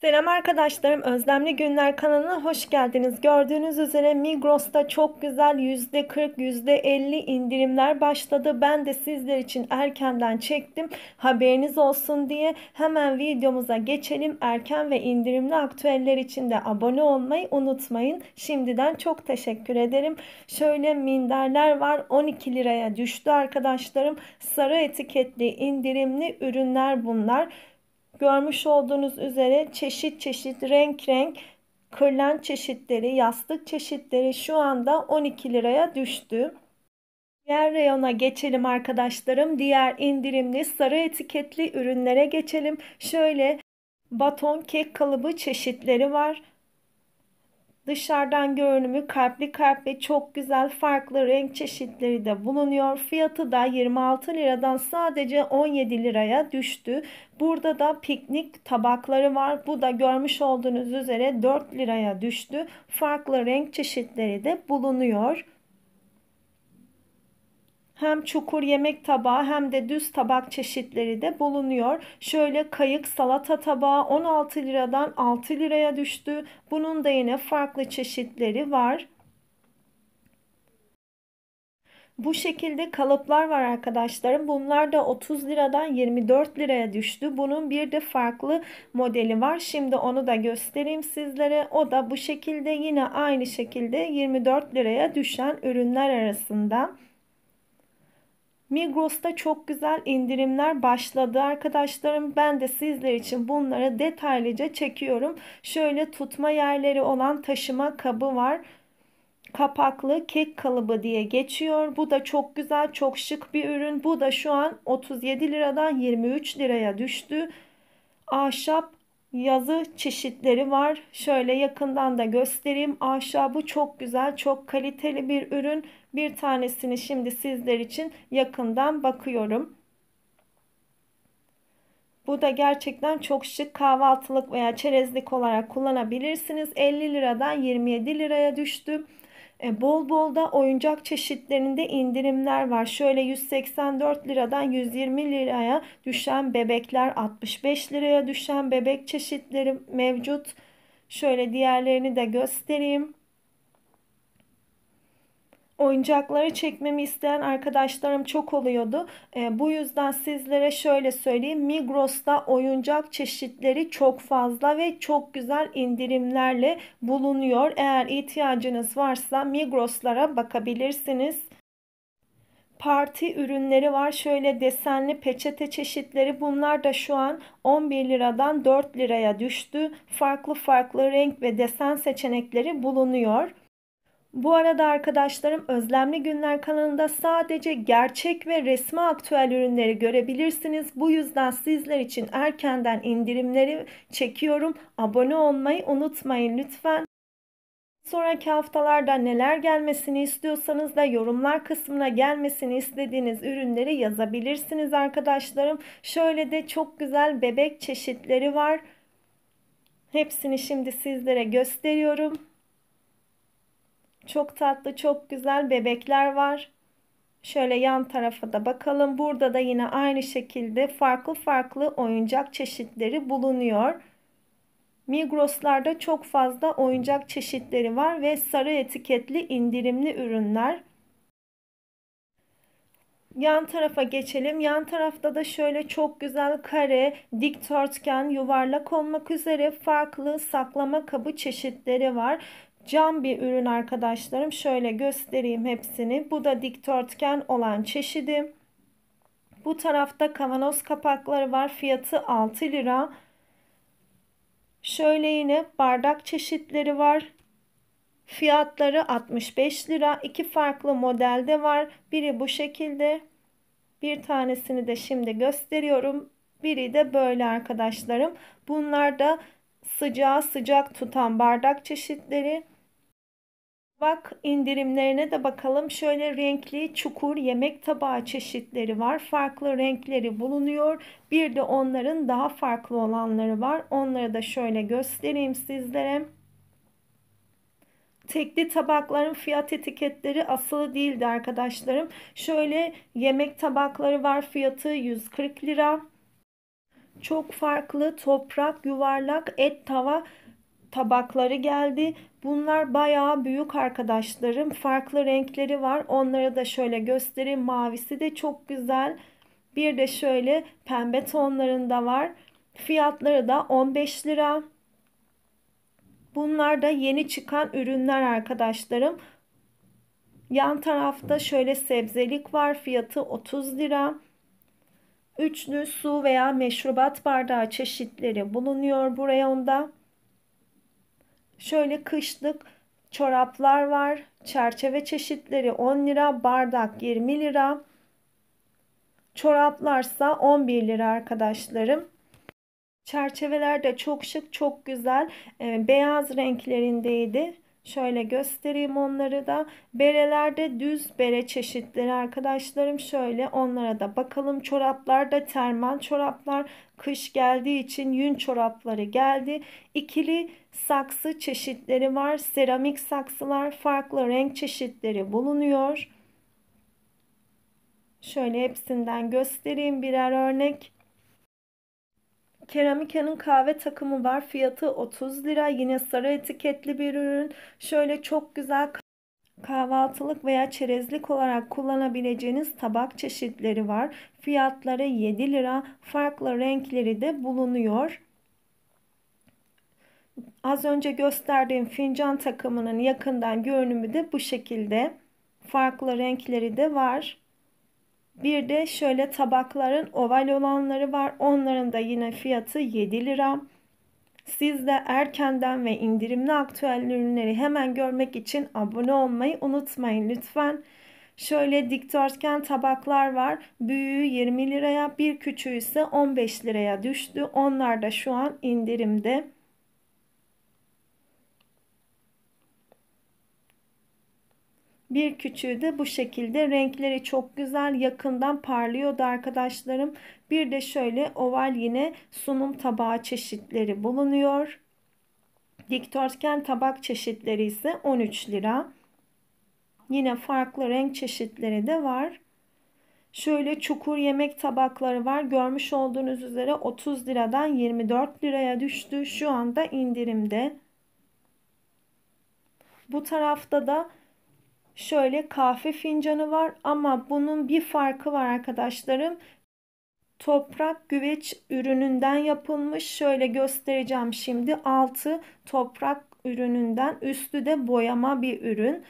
Selam arkadaşlarım. Özlemli Günler kanalına hoş geldiniz. Gördüğünüz üzere Migros'ta çok güzel %40, %50 indirimler başladı. Ben de sizler için erkenden çektim. Haberiniz olsun diye hemen videomuza geçelim. Erken ve indirimli aktüeller için de abone olmayı unutmayın. Şimdiden çok teşekkür ederim. Şöyle minderler var. 12 liraya düştü arkadaşlarım. Sarı etiketli indirimli ürünler bunlar. Görmüş olduğunuz üzere çeşit çeşit renk renk kırlen çeşitleri, yastık çeşitleri şu anda 12 liraya düştü. Diğer reyona geçelim arkadaşlarım. Diğer indirimli sarı etiketli ürünlere geçelim. Şöyle baton kek kalıbı çeşitleri var. Dışarıdan görünümü kalpli kalp ve çok güzel farklı renk çeşitleri de bulunuyor. Fiyatı da 26 liradan sadece 17 liraya düştü. Burada da piknik tabakları var. Bu da görmüş olduğunuz üzere 4 liraya düştü. Farklı renk çeşitleri de bulunuyor hem çukur yemek tabağı hem de düz tabak çeşitleri de bulunuyor. Şöyle kayık salata tabağı 16 liradan 6 liraya düştü. Bunun da yine farklı çeşitleri var. Bu şekilde kalıplar var arkadaşlarım. Bunlar da 30 liradan 24 liraya düştü. Bunun bir de farklı modeli var. Şimdi onu da göstereyim sizlere. O da bu şekilde yine aynı şekilde 24 liraya düşen ürünler arasında. Migros'ta çok güzel indirimler başladı arkadaşlarım. Ben de sizler için bunları detaylıca çekiyorum. Şöyle tutma yerleri olan taşıma kabı var kapaklı kek kalıbı diye geçiyor. Bu da çok güzel, çok şık bir ürün. Bu da şu an 37 liradan 23 liraya düştü. Ahşap yazı çeşitleri var. Şöyle yakından da göstereyim. bu çok güzel, çok kaliteli bir ürün. Bir tanesini şimdi sizler için yakından bakıyorum. Bu da gerçekten çok şık kahvaltılık veya çerezlik olarak kullanabilirsiniz. 50 liradan 27 liraya düştü. E, bol bol da oyuncak çeşitlerinde indirimler var. Şöyle 184 liradan 120 liraya düşen bebekler, 65 liraya düşen bebek çeşitleri mevcut. Şöyle diğerlerini de göstereyim oyuncakları çekmemi isteyen arkadaşlarım çok oluyordu. E, bu yüzden sizlere şöyle söyleyeyim. Migros'ta oyuncak çeşitleri çok fazla ve çok güzel indirimlerle bulunuyor. Eğer ihtiyacınız varsa Migros'lara bakabilirsiniz parti ürünleri var. Şöyle desenli peçete çeşitleri. Bunlar da şu an 11 liradan 4 liraya düştü. Farklı farklı renk ve desen seçenekleri bulunuyor. Bu arada arkadaşlarım Özlemli Günler kanalında sadece gerçek ve resmi aktüel ürünleri görebilirsiniz. Bu yüzden sizler için erkenden indirimleri çekiyorum. Abone olmayı unutmayın lütfen. Sonraki haftalarda neler gelmesini istiyorsanız da yorumlar kısmına gelmesini istediğiniz ürünleri yazabilirsiniz arkadaşlarım. Şöyle de çok güzel bebek çeşitleri var. Hepsini şimdi sizlere gösteriyorum. Çok tatlı, çok güzel bebekler var. Şöyle yan tarafa da bakalım. Burada da yine aynı şekilde farklı farklı oyuncak çeşitleri bulunuyor. Migros'larda çok fazla oyuncak çeşitleri var ve sarı etiketli indirimli ürünler. Yan tarafa geçelim. Yan tarafta da şöyle çok güzel kare, dikdörtgen, yuvarlak olmak üzere farklı saklama kabı çeşitleri var cam bir ürün arkadaşlarım. Şöyle göstereyim hepsini. Bu da dikdörtgen olan çeşidi. Bu tarafta kavanoz kapakları var. Fiyatı 6 lira. Şöyle yine bardak çeşitleri var. Fiyatları 65 lira. İki farklı modelde var. Biri bu şekilde. Bir tanesini de şimdi gösteriyorum. Biri de böyle arkadaşlarım. Bunlar da sıcağı sıcak tutan bardak çeşitleri. Bak indirimlerine de bakalım. Şöyle renkli çukur yemek tabağı çeşitleri var. Farklı renkleri bulunuyor. Bir de onların daha farklı olanları var. Onları da şöyle göstereyim sizlere. Tekli tabakların fiyat etiketleri asılı değildi arkadaşlarım. Şöyle yemek tabakları var fiyatı 140 lira çok farklı toprak, yuvarlak, et tava tabakları geldi. Bunlar bayağı büyük arkadaşlarım. Farklı renkleri var. Onları da şöyle göstereyim. Mavisi de çok güzel. Bir de şöyle pembe tonlarında var. Fiyatları da 15 lira. Bunlar da yeni çıkan ürünler arkadaşlarım. Yan tarafta şöyle sebzelik var. Fiyatı 30 lira. Üçlü su veya meşrubat bardağı çeşitleri bulunuyor bu reyonda. Şöyle kışlık çoraplar var. Çerçeve çeşitleri 10 lira, bardak 20 lira. Çoraplarsa 11 lira arkadaşlarım. Çerçeveler de çok şık, çok güzel. Ee, beyaz renklerindeydi. Şöyle göstereyim onları da. Berelerde düz bere çeşitleri arkadaşlarım. Şöyle onlara da bakalım. Çoraplarda termal çoraplar. Kış geldiği için yün çorapları geldi. İkili saksı çeşitleri var. Seramik saksılar, farklı renk çeşitleri bulunuyor. Şöyle hepsinden göstereyim birer örnek. Keramika'nın kahve takımı var. Fiyatı 30 lira. Yine sarı etiketli bir ürün. Şöyle çok güzel kahvaltılık veya çerezlik olarak kullanabileceğiniz tabak çeşitleri var. Fiyatları 7 lira. Farklı renkleri de bulunuyor. Az önce gösterdiğim fincan takımının yakından görünümü de bu şekilde. Farklı renkleri de var. Bir de şöyle tabakların oval olanları var. Onların da yine fiyatı 7 lira. Siz de erkenden ve indirimli aktüel ürünleri hemen görmek için abone olmayı unutmayın lütfen. Şöyle dikdörtgen tabaklar var. Büyüğü 20 liraya, bir küçüğü ise 15 liraya düştü. Onlar da şu an indirimde. Bir küçüğü de bu şekilde. Renkleri çok güzel. Yakından parlıyordu arkadaşlarım. Bir de şöyle oval yine sunum tabağı çeşitleri bulunuyor. Dikdörtgen tabak çeşitleri ise 13 lira. Yine farklı renk çeşitleri de var. Şöyle çukur yemek tabakları var. Görmüş olduğunuz üzere 30 liradan 24 liraya düştü. Şu anda indirimde. Bu tarafta da Şöyle kahve fincanı var ama bunun bir farkı var arkadaşlarım. Toprak güveç ürününden yapılmış. Şöyle göstereceğim şimdi. Altı toprak ürününden. Üstü de boyama bir ürün.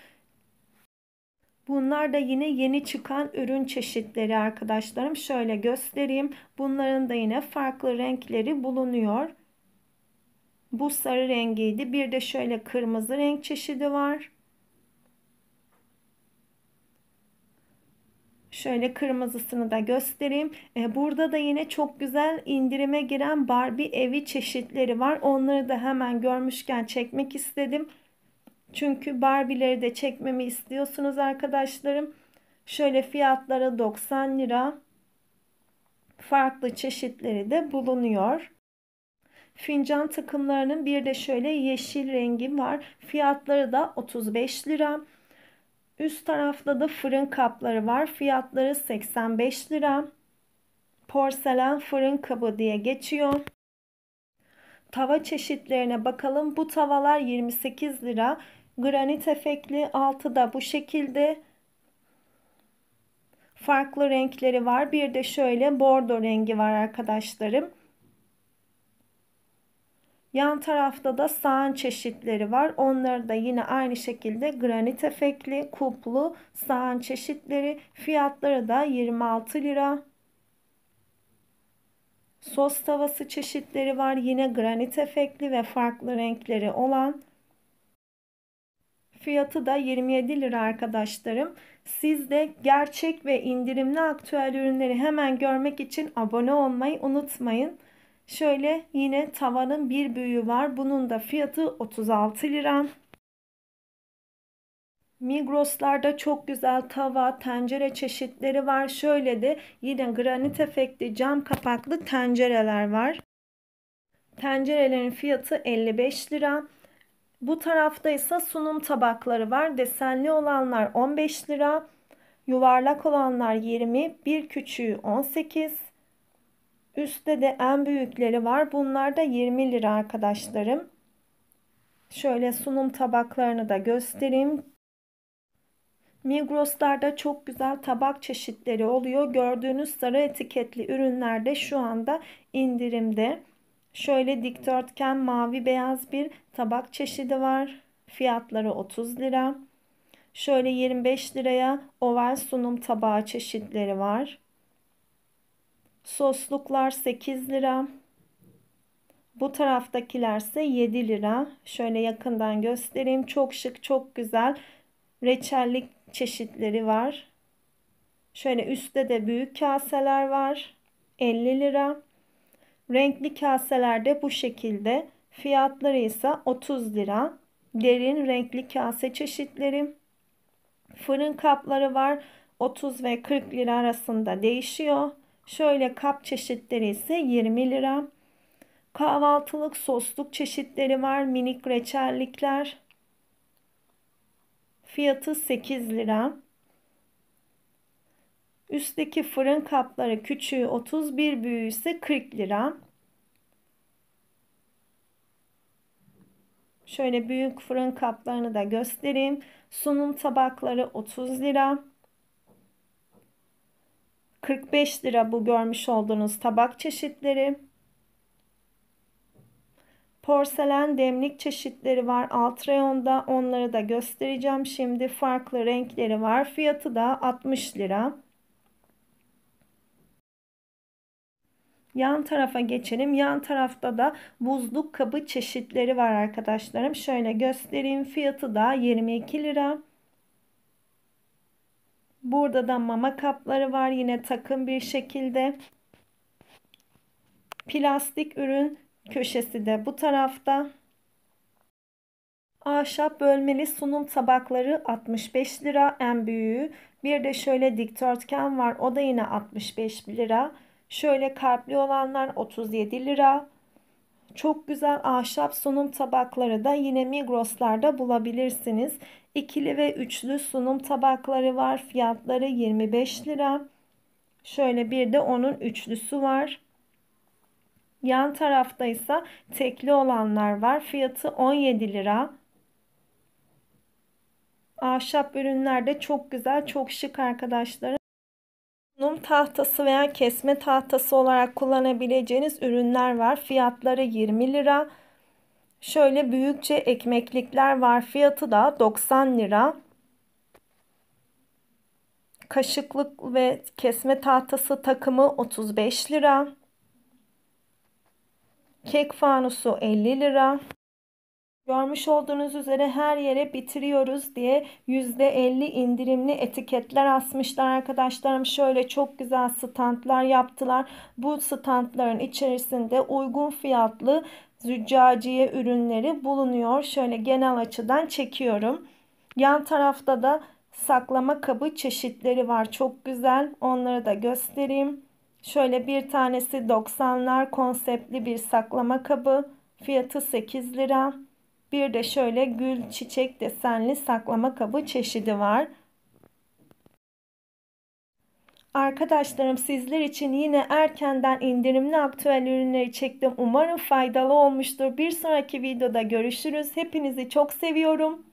Bunlar da yine yeni çıkan ürün çeşitleri arkadaşlarım. Şöyle göstereyim. Bunların da yine farklı renkleri bulunuyor. Bu sarı rengiydi. Bir de şöyle kırmızı renk çeşidi var. Şöyle kırmızısını da göstereyim. E, burada da yine çok güzel indirime giren Barbie evi çeşitleri var. Onları da hemen görmüşken çekmek istedim. Çünkü Barbie'leri de çekmemi istiyorsunuz arkadaşlarım. Şöyle fiyatları 90 lira. Farklı çeşitleri de bulunuyor. Fincan takımlarının bir de şöyle yeşil rengi var. Fiyatları da 35 lira. Üst tarafta da fırın kapları var. Fiyatları 85 lira. Porselen fırın kabı diye geçiyor. Tava çeşitlerine bakalım. Bu tavalar 28 lira. Granit efekli altı da bu şekilde. Farklı renkleri var. Bir de şöyle bordo rengi var arkadaşlarım. Yan tarafta da sağan çeşitleri var. Onları da yine aynı şekilde granit efekli, kuplu sağan çeşitleri. Fiyatları da 26 lira. Sos tavası çeşitleri var. Yine granit efekli ve farklı renkleri olan. Fiyatı da 27 lira arkadaşlarım. Siz de gerçek ve indirimli aktüel ürünleri hemen görmek için abone olmayı unutmayın. Şöyle yine tavanın bir büyüğü var. Bunun da fiyatı 36 lira. Migros'larda çok güzel tava, tencere çeşitleri var. Şöyle de yine granit efektli cam kapaklı tencereler var. Tencerelerin fiyatı 55 lira. Bu tarafta ise sunum tabakları var. Desenli olanlar 15 lira. Yuvarlak olanlar 20, bir küçüğü 18. Üste de en büyükleri var. Bunlar da 20 lira arkadaşlarım. Şöyle sunum tabaklarını da göstereyim. Migros'larda çok güzel tabak çeşitleri oluyor. Gördüğünüz sarı etiketli ürünler de şu anda indirimde. Şöyle dikdörtgen mavi beyaz bir tabak çeşidi var. Fiyatları 30 lira. Şöyle 25 liraya oval sunum tabağı çeşitleri var. Sosluklar 8 lira. Bu taraftakilerse 7 lira. Şöyle yakından göstereyim. Çok şık, çok güzel reçellik çeşitleri var. Şöyle üstte de büyük kaseler var. 50 lira. Renkli kaseler de bu şekilde. Fiyatları ise 30 lira. Derin renkli kase çeşitleri. Fırın kapları var. 30 ve 40 lira arasında değişiyor. Şöyle kap çeşitleri ise 20 lira. Kahvaltılık sosluk çeşitleri var. Minik reçellikler. Fiyatı 8 lira. Üstteki fırın kapları küçüğü 31, büyüğü ise 40 lira. Şöyle büyük fırın kaplarını da göstereyim. Sunum tabakları 30 lira. 45 lira bu görmüş olduğunuz tabak çeşitleri. Porselen demlik çeşitleri var. Alt reyonda onları da göstereceğim. Şimdi farklı renkleri var. Fiyatı da 60 lira. Yan tarafa geçelim. Yan tarafta da buzluk kabı çeşitleri var arkadaşlarım. Şöyle göstereyim. Fiyatı da 22 lira. Burada da mama kapları var yine takım bir şekilde. Plastik ürün köşesi de bu tarafta. Ahşap bölmeli sunum tabakları 65 lira en büyüğü. Bir de şöyle dikdörtgen var o da yine 65 lira. Şöyle kalpli olanlar 37 lira. Çok güzel ahşap sunum tabakları da yine Migros'larda bulabilirsiniz. İkili ve üçlü sunum tabakları var. Fiyatları 25 lira. Şöyle bir de onun üçlüsü var. Yan tarafta ise tekli olanlar var. Fiyatı 17 lira. Ahşap ürünler de çok güzel, çok şık arkadaşlarım tahtası veya kesme tahtası olarak kullanabileceğiniz ürünler var. Fiyatları 20 lira. Şöyle büyükçe ekmeklikler var. Fiyatı da 90 lira. Kaşıklık ve kesme tahtası takımı 35 lira. Kek fanusu 50 lira. Görmüş olduğunuz üzere her yere bitiriyoruz diye %50 indirimli etiketler asmışlar arkadaşlarım. Şöyle çok güzel standlar yaptılar. Bu standların içerisinde uygun fiyatlı züccaciye ürünleri bulunuyor. Şöyle genel açıdan çekiyorum. Yan tarafta da saklama kabı çeşitleri var. Çok güzel. Onları da göstereyim. Şöyle bir tanesi 90'lar konseptli bir saklama kabı. Fiyatı 8 lira. Bir de şöyle gül çiçek desenli saklama kabı çeşidi var. Arkadaşlarım sizler için yine erkenden indirimli aktüel ürünleri çektim. Umarım faydalı olmuştur. Bir sonraki videoda görüşürüz. Hepinizi çok seviyorum.